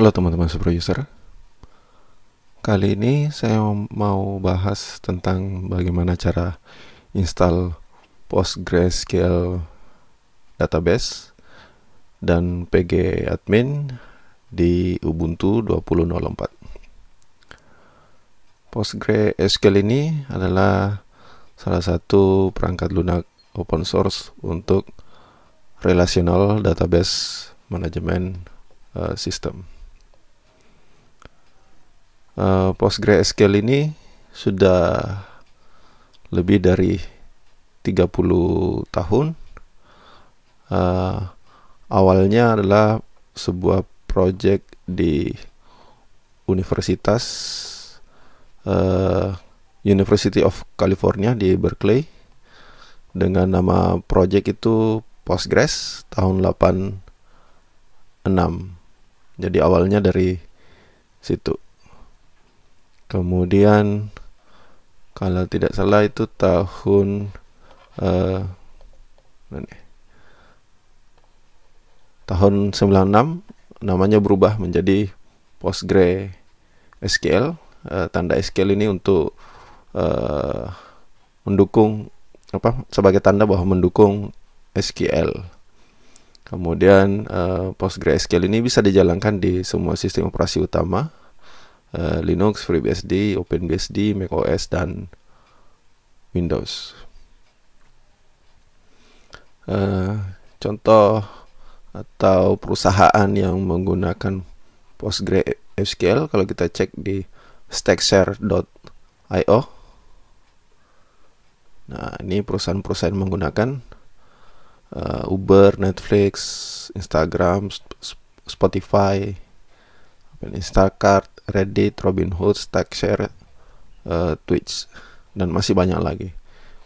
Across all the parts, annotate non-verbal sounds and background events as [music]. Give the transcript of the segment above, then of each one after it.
Halo teman-teman user Kali ini saya mau bahas tentang bagaimana cara install PostgreSQL database dan pgAdmin di Ubuntu 20.04 PostgreSQL ini adalah salah satu perangkat lunak open source untuk relational database management eh, system. Eh, PostgreSQL ini sudah lebih dari 30 tahun. Uh, awalnya adalah sebuah project di universitas uh, University of California di Berkeley dengan nama project itu Postgres tahun 86. Jadi awalnya dari situ kemudian kalau tidak salah itu tahun uh, tahun 96 namanya berubah menjadi Postgre SQL uh, eh, tanda SQL ini untuk uh, mendukung apa sebagai tanda bahwa mendukung SQL. Kemudian uh, PostgreSQL ini bisa dijalankan di semua sistem operasi utama uh, Linux, FreeBSD, OpenBSD, macOS dan Windows. Uh, contoh atau perusahaan yang menggunakan PostgreSQL kalau kita cek di stackshare.io. Nah, ini perusahaan-perusahaan menggunakan uh, Uber, Netflix, Instagram, Spotify, Instacart, Reddit, Robinhood, Stackshare, uh, Twitch, dan masih banyak lagi.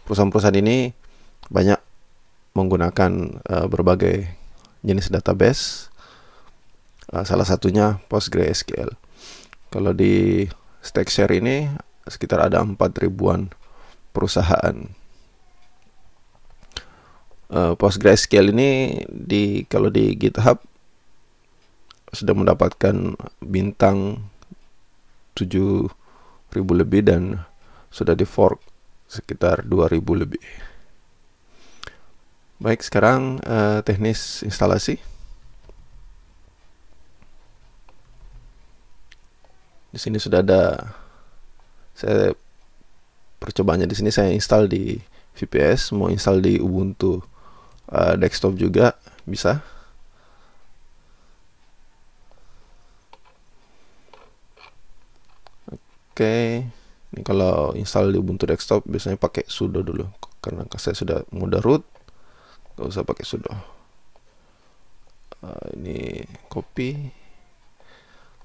Perusahaan-perusahaan ini banyak menggunakan uh, berbagai jenis database, uh, salah satunya PostgreSQL. Kalau di Stackshare ini sekitar ada 4 ribuan perusahaan. Uh, PostgreSQL ini di kalau di GitHub sudah mendapatkan bintang 7000 lebih dan sudah di fork sekitar 2000 lebih. Baik, sekarang eh, teknis instalasi. Di sini sudah ada saya percobaannya di sini saya install di VPS, mau install di Ubuntu eh, desktop juga bisa. Oke, ini kalau install di Ubuntu desktop biasanya pakai sudo dulu karena saya sudah mudah root nggak usah pakai sudo uh, ini copy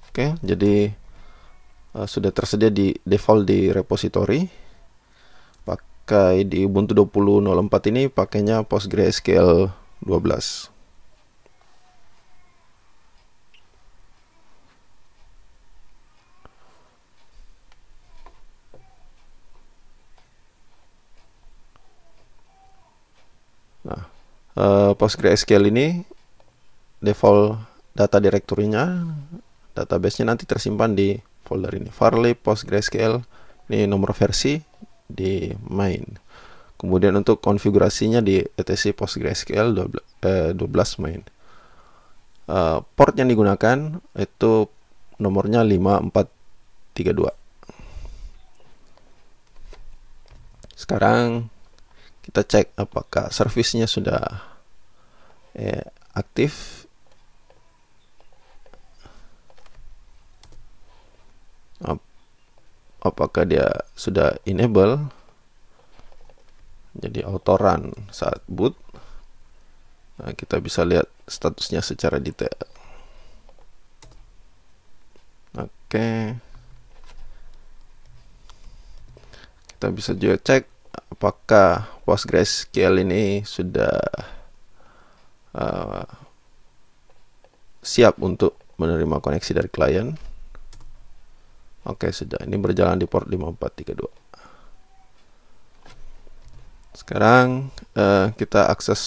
oke jadi uh, sudah tersedia di default di repository pakai di Ubuntu 20.04 ini pakainya PostgreSQL 12 Eh, PostgreSQL ini default data direktorinya database-nya nanti tersimpan di folder ini Farley postgresql ini nomor versi di main kemudian untuk konfigurasinya di etc postgresql 12, 12 eh, main uh, port yang digunakan itu nomornya 5432 sekarang kita cek apakah servisnya sudah eh, aktif Ap apakah dia sudah enable jadi auto run saat boot nah, kita bisa lihat statusnya secara detail oke okay. kita bisa juga cek apakah PostgreSQL ini sudah uh, siap untuk menerima koneksi dari klien. Oke, sudah. Ini berjalan di port 5432. Sekarang uh, kita akses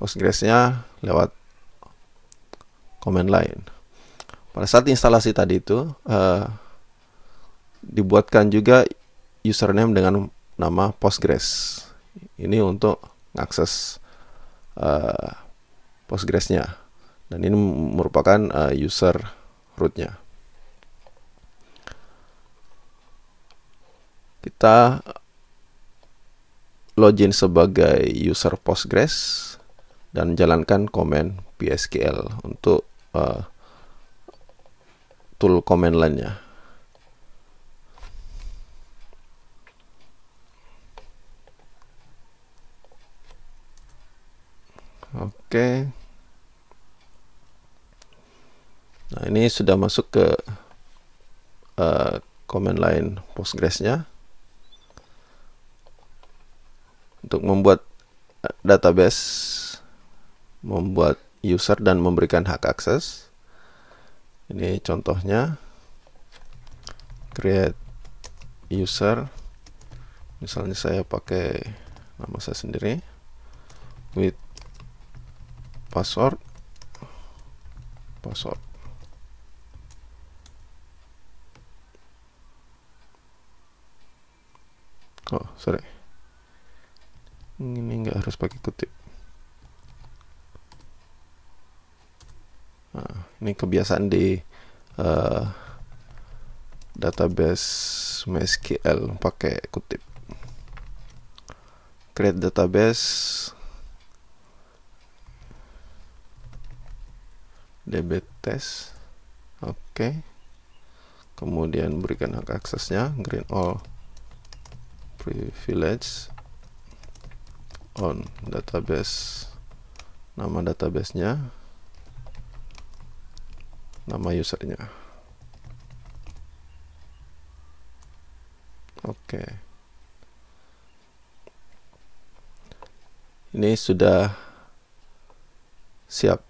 Postgres-nya lewat command line. Pada saat instalasi tadi itu uh, dibuatkan juga username dengan nama Postgres. Ini untuk akses uh, Postgresnya dan ini merupakan uh, user rootnya. Kita login sebagai user Postgres dan jalankan command psql untuk uh, tool command line-nya. Oke. Nah, ini sudah masuk ke uh, eh, command line Postgres-nya. Untuk membuat eh, database, membuat user dan memberikan hak akses. Ini contohnya create user misalnya saya pakai nama saya sendiri with password password oh sorry ini nggak harus pakai kutip nah, ini kebiasaan di uh, database MySQL pakai kutip create database db test oke okay. kemudian berikan hak aksesnya green all privilege on database nama databasenya nama usernya oke okay. ini sudah siap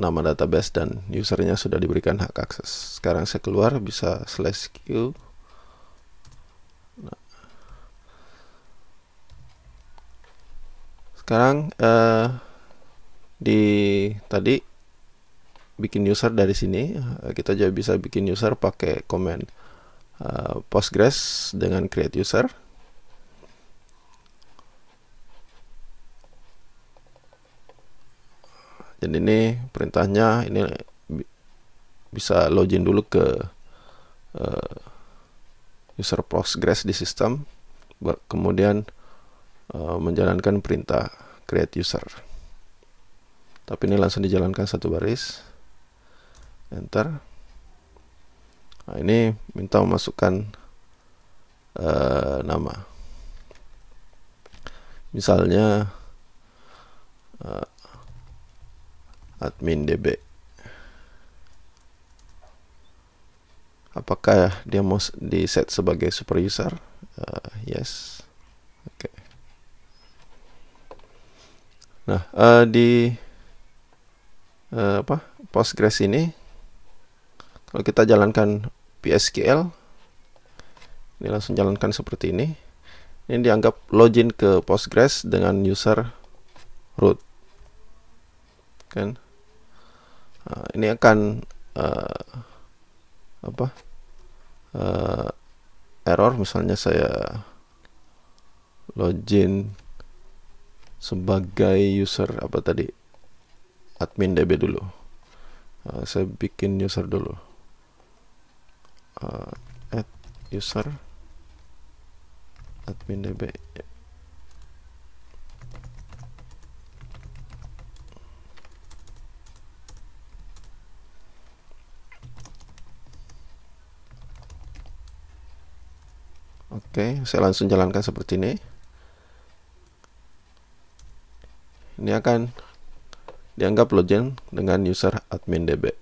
nama database dan usernya sudah diberikan hak akses. Sekarang saya keluar bisa slash q. Nah. Sekarang eh, di tadi bikin user dari sini eh, kita juga bisa bikin user pakai command eh, Postgres dengan create user dan ini perintahnya ini bisa login dulu ke uh, user Postgres di sistem kemudian uh, menjalankan perintah create user tapi ini langsung dijalankan satu baris enter nah ini minta memasukkan uh, nama misalnya uh, admin db apakah dia mau di set sebagai super user uh, yes oke okay. nah uh, di uh, apa postgres ini kalau kita jalankan psql ini langsung jalankan seperti ini ini dianggap login ke postgres dengan user root kan uh, ini akan uh, apa uh, error misalnya saya login sebagai user apa tadi admin DB dulu uh, saya bikin user dulu uh, add user admin DB Oke, saya langsung jalankan seperti ini. Ini akan dianggap login dengan user admin DB.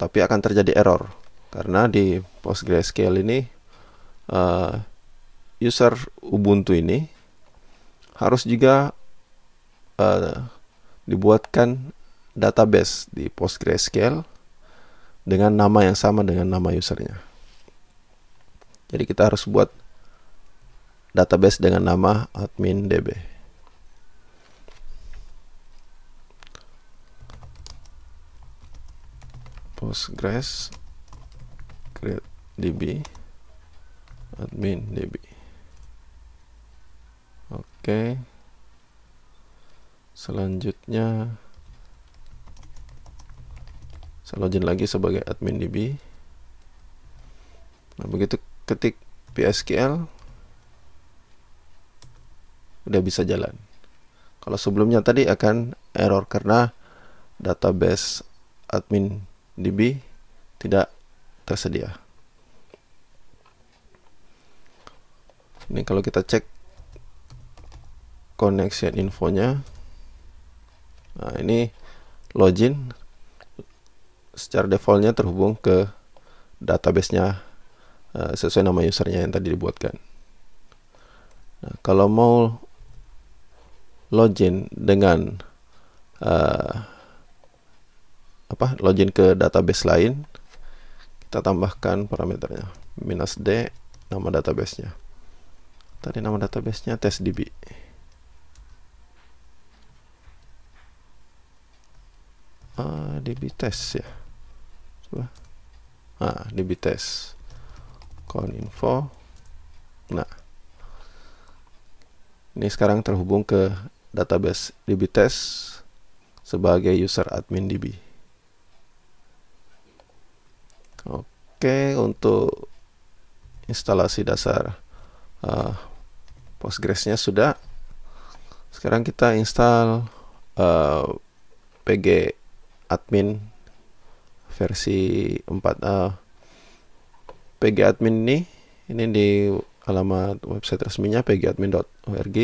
Tapi akan terjadi error karena di PostgreSQL ini uh, user Ubuntu ini harus juga uh, dibuatkan database di PostgreSQL dengan nama yang sama dengan nama usernya. Jadi kita harus buat database dengan nama admin db. Postgres create db admin db. Oke. Okay. Selanjutnya saya login lagi sebagai admin db. Nah, begitu ketik PSQL udah bisa jalan kalau sebelumnya tadi akan error karena database admin DB tidak tersedia ini kalau kita cek connection infonya nah ini login secara defaultnya terhubung ke databasenya Eh, sesuai nama usernya yang tadi dibuatkan. Nah, kalau mau login dengan uh, apa login ke database lain, kita tambahkan parameternya minus d nama databasenya. Tadi nama databasenya testdb. Ah, db test ya. Coba. Ah, db test info, nah ini sekarang terhubung ke database DB test sebagai user admin db oke untuk instalasi dasar uh, eh, nya sudah sekarang kita install uh, eh, pg admin versi 4 uh, PG Admin ini ini di alamat website resminya pgadmin.org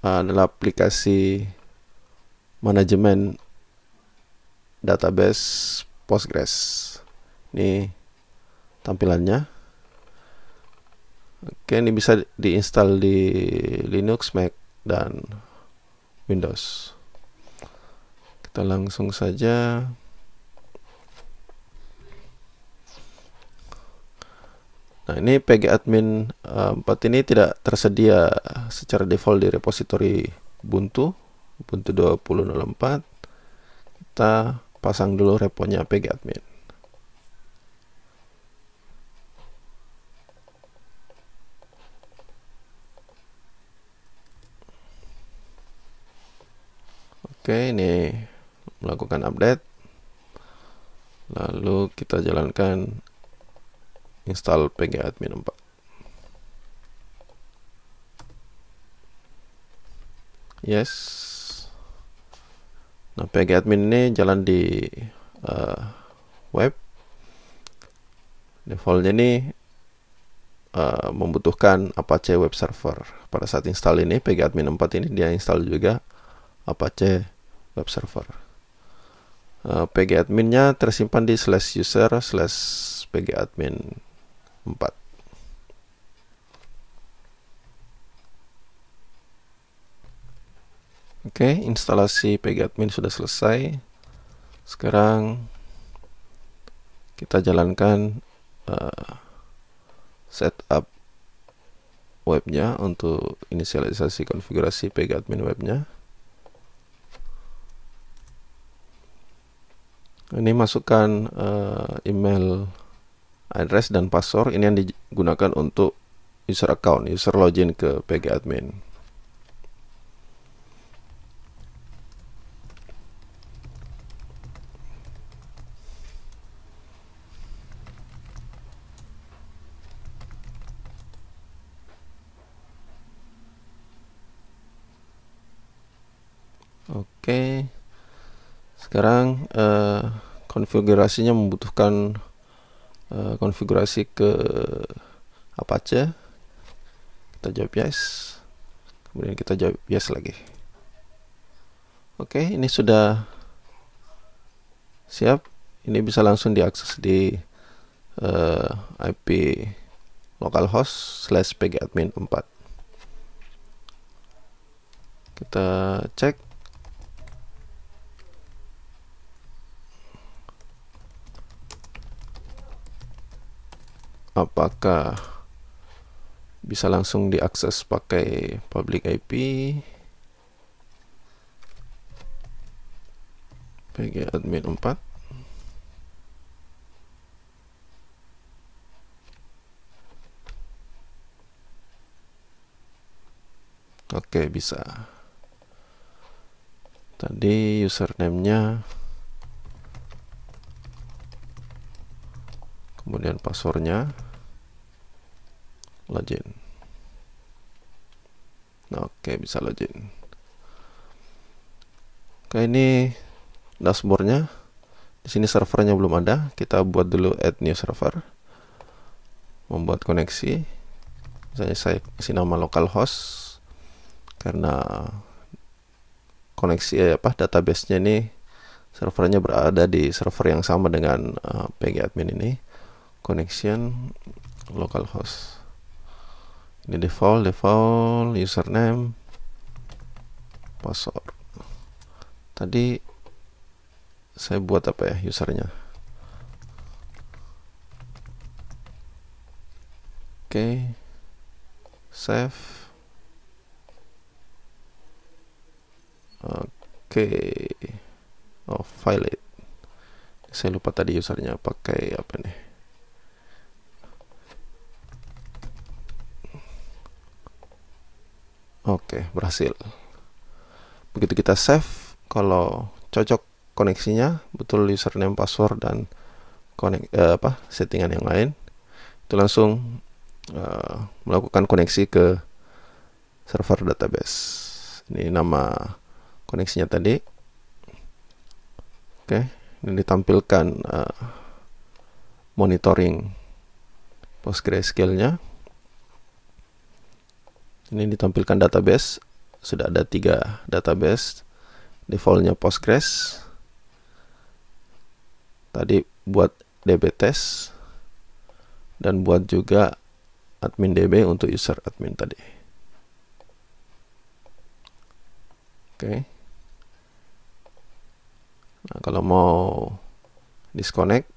adalah aplikasi manajemen database Postgres. Ini tampilannya. Oke, ini bisa diinstal di Linux, Mac, dan Windows. Kita langsung saja Nah, ini admin 4 eh, ini tidak tersedia secara default di repository Ubuntu, Ubuntu 20.04. Kita pasang dulu reponya admin. Oke, ini melakukan update. Lalu kita jalankan install pgadmin 4 yes nah pgadmin ini jalan di uh, web defaultnya ini uh, membutuhkan Apache web server pada saat install ini pgadmin 4 ini dia install juga Apache web server uh, eh, pgadminnya tersimpan di slash user slash pgadmin 4. Oke, instalasi PGAdmin sudah selesai. Sekarang kita jalankan uh, setup webnya untuk inisialisasi konfigurasi PGAdmin webnya. Ini masukkan uh, email address dan password ini yang digunakan untuk user account, user login ke pgadmin. Oke, sekarang eh, konfigurasinya membutuhkan Eh, konfigurasi ke Apache kita jawab yes kemudian kita jawab yes lagi oke okay, ini sudah siap ini bisa langsung diakses di uh, eh, IP localhost slash pgadmin4 kita cek apakah bisa langsung diakses pakai public IP PG admin 4 Oke bisa tadi username-nya kemudian passwordnya login oke bisa login oke ini dashboardnya di sini servernya belum ada kita buat dulu add new server membuat koneksi misalnya saya kasih nama localhost karena koneksi eh, apa nya ini servernya berada di server yang sama dengan uh, admin ini connection localhost di default default username password tadi saya buat apa ya usernya oke okay. save oke okay. oh file it saya lupa tadi usernya pakai apa nih Oke, berhasil. Begitu kita save, kalau cocok koneksinya, betul username, password dan konek eh, apa settingan yang lain, itu langsung eh, melakukan koneksi ke server database. Ini nama koneksinya tadi. Oke, ini ditampilkan eh, monitoring PostgreSQL-nya. Ini ditampilkan database. Sudah ada tiga database. Defaultnya Postgres. Tadi buat DB test dan buat juga admin DB untuk user admin tadi. Oke. Okay. Nah, kalau mau disconnect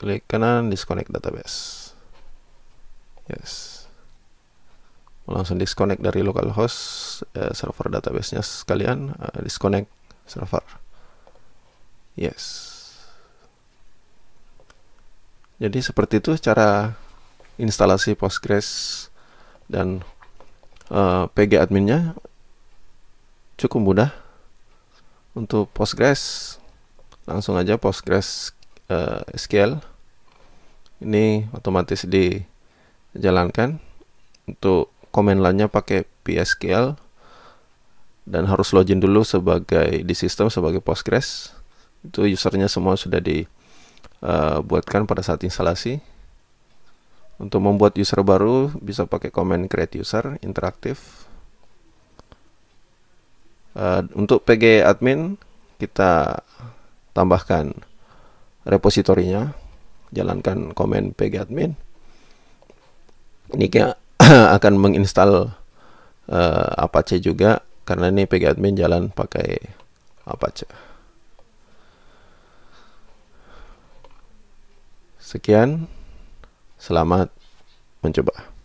klik kanan disconnect database. Yes langsung disconnect dari localhost eh, server database-nya sekalian eh, disconnect server yes jadi seperti itu cara instalasi Postgres dan eh, PG adminnya cukup mudah untuk Postgres langsung aja Postgres scale eh, SQL ini otomatis dijalankan untuk command line-nya pakai PSQL dan harus login dulu sebagai di sistem sebagai Postgres. Itu usernya semua sudah dibuatkan eh, pada saat instalasi. Untuk membuat user baru bisa pakai command create user interaktif. Eh, untuk PG admin kita tambahkan repositorinya jalankan command pgadmin ini [coughs] akan menginstal uh, Apache juga karena ini pgadmin jalan pakai Apache. Sekian, selamat mencoba.